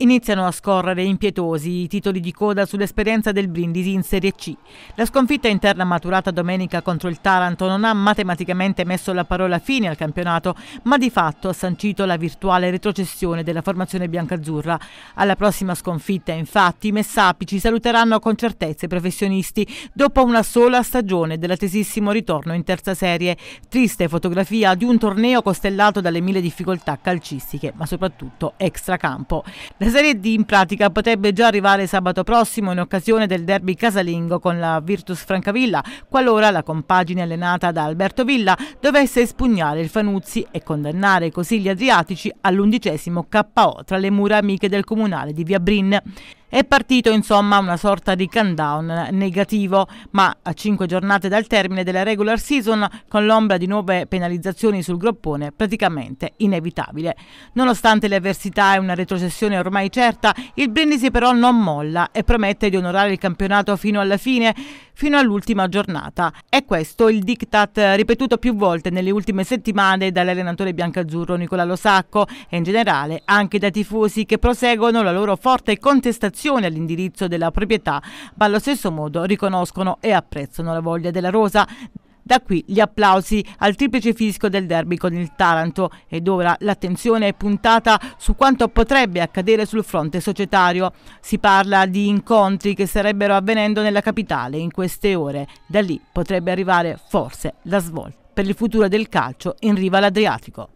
Iniziano a scorrere impietosi i titoli di coda sull'esperienza del Brindisi in Serie C. La sconfitta interna maturata domenica contro il Taranto non ha matematicamente messo la parola fine al campionato, ma di fatto ha sancito la virtuale retrocessione della formazione biancazzurra. Alla prossima sconfitta, infatti, i messapici saluteranno con certezza i professionisti dopo una sola stagione dell'attesissimo ritorno in terza serie. Triste fotografia di un torneo costellato dalle mille difficoltà calcistiche, ma soprattutto extracampo. La la Serie D in pratica potrebbe già arrivare sabato prossimo in occasione del derby casalingo con la Virtus Francavilla, qualora la compagine allenata da Alberto Villa dovesse espugnare il Fanuzzi e condannare così gli Adriatici all'undicesimo KO tra le mura amiche del comunale di Via Brin. È partito insomma una sorta di countdown negativo, ma a cinque giornate dal termine della regular season, con l'ombra di nuove penalizzazioni sul groppone, praticamente inevitabile. Nonostante le avversità e una retrocessione ormai certa, il Brindisi però non molla e promette di onorare il campionato fino alla fine, fino all'ultima giornata. È questo il diktat ripetuto più volte nelle ultime settimane dall'allenatore biancazzurro Nicola Losacco e in generale anche dai tifosi che proseguono la loro forte contestazione all'indirizzo della proprietà, ma allo stesso modo riconoscono e apprezzano la voglia della Rosa da qui gli applausi al triplice fisco del derby con il Taranto ed ora l'attenzione è puntata su quanto potrebbe accadere sul fronte societario. Si parla di incontri che sarebbero avvenendo nella capitale in queste ore. Da lì potrebbe arrivare forse la svolta per il futuro del calcio in riva all'Adriatico.